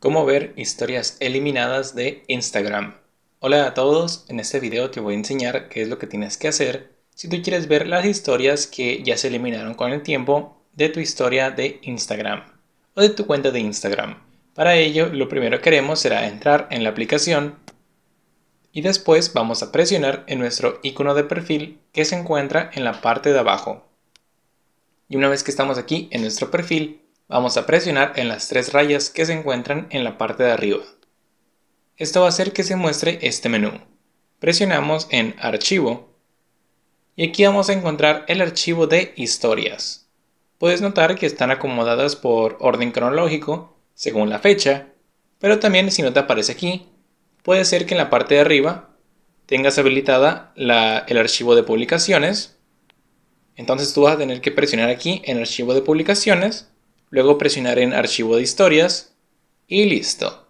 cómo ver historias eliminadas de Instagram. Hola a todos, en este video te voy a enseñar qué es lo que tienes que hacer si tú quieres ver las historias que ya se eliminaron con el tiempo de tu historia de Instagram o de tu cuenta de Instagram. Para ello, lo primero que haremos será entrar en la aplicación y después vamos a presionar en nuestro icono de perfil que se encuentra en la parte de abajo. Y una vez que estamos aquí en nuestro perfil, Vamos a presionar en las tres rayas que se encuentran en la parte de arriba. Esto va a hacer que se muestre este menú. Presionamos en Archivo y aquí vamos a encontrar el archivo de historias. Puedes notar que están acomodadas por orden cronológico, según la fecha, pero también si no te aparece aquí, puede ser que en la parte de arriba tengas habilitada el archivo de publicaciones. Entonces tú vas a tener que presionar aquí en archivo de publicaciones Luego presionar en archivo de historias y listo.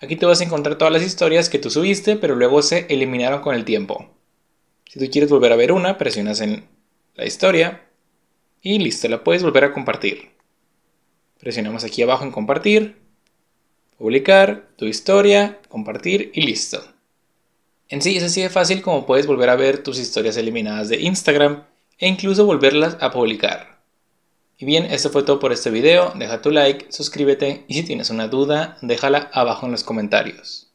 Aquí te vas a encontrar todas las historias que tú subiste, pero luego se eliminaron con el tiempo. Si tú quieres volver a ver una, presionas en la historia y listo, la puedes volver a compartir. Presionamos aquí abajo en compartir, publicar, tu historia, compartir y listo. En sí es así de fácil como puedes volver a ver tus historias eliminadas de Instagram e incluso volverlas a publicar. Y bien, eso fue todo por este video, deja tu like, suscríbete y si tienes una duda, déjala abajo en los comentarios.